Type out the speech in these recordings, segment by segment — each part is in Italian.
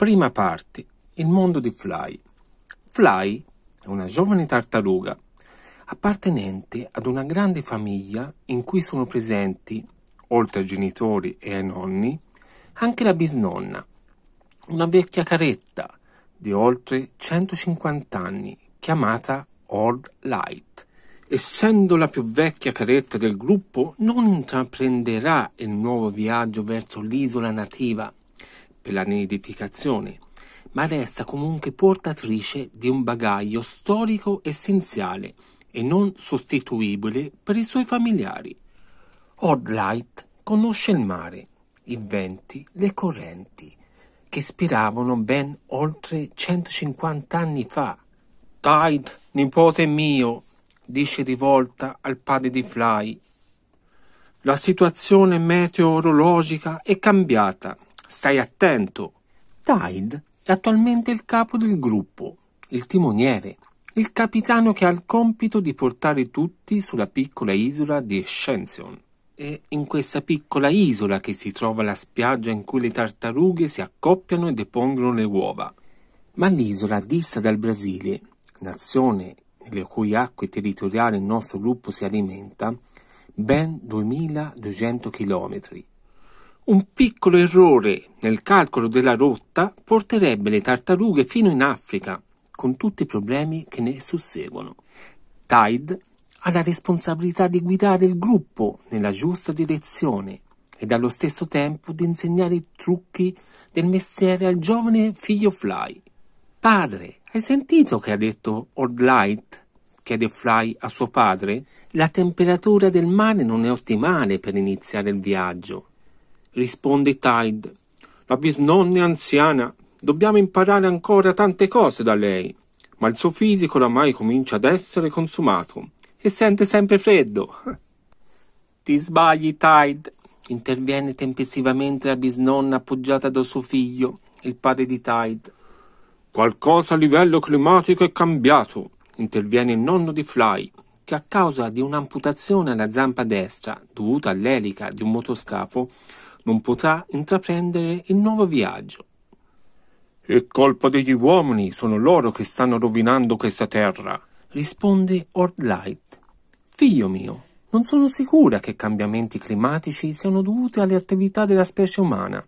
Prima parte. Il mondo di Fly. Fly è una giovane tartaruga appartenente ad una grande famiglia in cui sono presenti, oltre ai genitori e ai nonni, anche la bisnonna, una vecchia caretta di oltre 150 anni chiamata Old Light. Essendo la più vecchia caretta del gruppo, non intraprenderà il nuovo viaggio verso l'isola nativa per la nidificazione, ma resta comunque portatrice di un bagaglio storico essenziale e non sostituibile per i suoi familiari. Odlight conosce il mare, i venti, le correnti, che spiravano ben oltre 150 anni fa. Tide, nipote mio, dice rivolta al padre di Fly. La situazione meteorologica è cambiata Stai attento. Tide è attualmente il capo del gruppo, il timoniere, il capitano che ha il compito di portare tutti sulla piccola isola di Shension. È in questa piccola isola che si trova la spiaggia in cui le tartarughe si accoppiano e depongono le uova. Ma l'isola dista dal Brasile, nazione nelle cui acque territoriali il nostro gruppo si alimenta, ben 2200 chilometri un piccolo errore nel calcolo della rotta porterebbe le tartarughe fino in Africa, con tutti i problemi che ne susseguono. Tide ha la responsabilità di guidare il gruppo nella giusta direzione e allo stesso tempo di insegnare i trucchi del mestiere al giovane figlio Fly. Padre, hai sentito che ha detto Old Light? chiede Fly a suo padre. La temperatura del mare non è ottimale per iniziare il viaggio risponde Tide. La bisnonna è anziana, dobbiamo imparare ancora tante cose da lei. Ma il suo fisico oramai comincia ad essere consumato e sente sempre freddo. Ti sbagli, Tide, interviene tempestivamente la bisnonna appoggiata da suo figlio, il padre di Tide. Qualcosa a livello climatico è cambiato, interviene il nonno di Fly, che a causa di un'amputazione alla zampa destra dovuta all'elica di un motoscafo non potrà intraprendere il nuovo viaggio. È colpa degli uomini, sono loro che stanno rovinando questa terra, risponde Ordlight. Figlio mio, non sono sicura che i cambiamenti climatici siano dovuti alle attività della specie umana.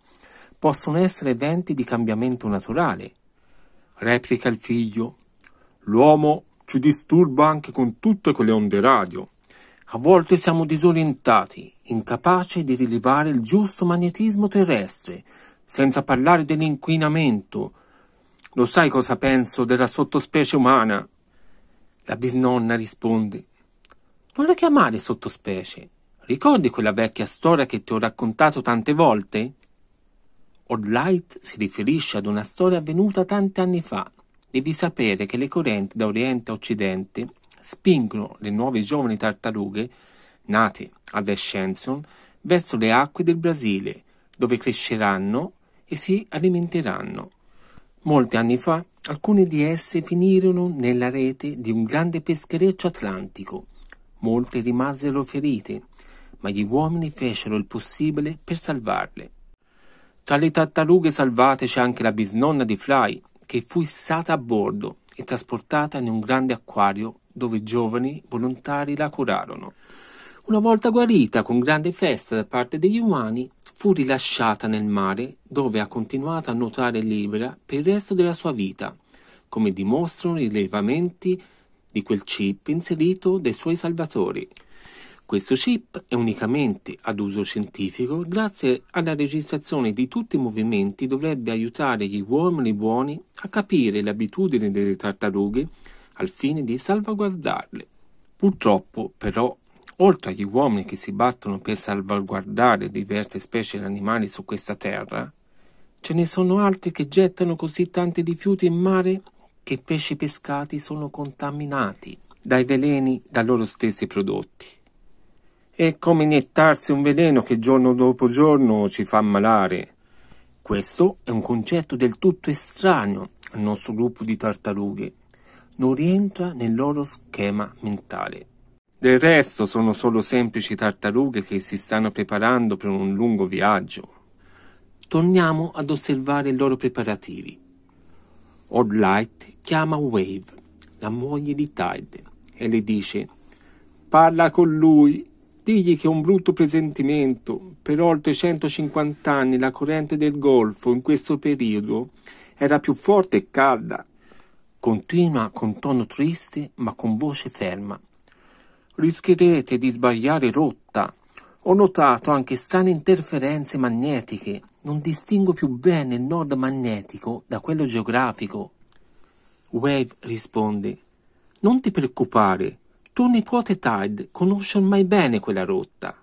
Possono essere eventi di cambiamento naturale. Replica il figlio. L'uomo ci disturba anche con tutte quelle onde radio. A volte siamo disorientati, incapaci di rilevare il giusto magnetismo terrestre, senza parlare dell'inquinamento. Lo sai cosa penso della sottospecie umana? La bisnonna risponde. Non la chiamare sottospecie. Ricordi quella vecchia storia che ti ho raccontato tante volte? Odlight si riferisce ad una storia avvenuta tanti anni fa. Devi sapere che le correnti da Oriente a Occidente spingono le nuove giovani tartarughe, nate ad Ascension, verso le acque del Brasile, dove cresceranno e si alimenteranno. Molti anni fa, alcune di esse finirono nella rete di un grande peschereccio atlantico. Molte rimasero ferite, ma gli uomini fecero il possibile per salvarle. Tra le tartarughe salvate c'è anche la bisnonna di Fly, che fu issata a bordo e trasportata in un grande acquario dove giovani volontari la curarono. Una volta guarita con grande festa da parte degli umani, fu rilasciata nel mare dove ha continuato a nuotare libera per il resto della sua vita, come dimostrano i rilevamenti di quel chip inserito dai suoi salvatori. Questo chip è unicamente ad uso scientifico, grazie alla registrazione di tutti i movimenti dovrebbe aiutare gli uomini buoni a capire le abitudini delle tartarughe al fine di salvaguardarle. Purtroppo, però, oltre agli uomini che si battono per salvaguardare diverse specie di animali su questa terra, ce ne sono altri che gettano così tanti rifiuti in mare che i pesci pescati sono contaminati dai veleni da loro stessi prodotti. È come iniettarsi un veleno che giorno dopo giorno ci fa ammalare. Questo è un concetto del tutto estraneo al nostro gruppo di tartarughe, non rientra nel loro schema mentale. Del resto sono solo semplici tartarughe che si stanno preparando per un lungo viaggio. Torniamo ad osservare i loro preparativi. Odd Light chiama Wave, la moglie di Tide, e le dice Parla con lui, digli che ho un brutto presentimento. Per oltre 150 anni la corrente del Golfo in questo periodo era più forte e calda Continua con tono triste ma con voce ferma. Rischierete di sbagliare rotta. Ho notato anche strane interferenze magnetiche. Non distingo più bene il nord magnetico da quello geografico. Wave risponde: Non ti preoccupare, tuo nipote Tide conosce ormai bene quella rotta.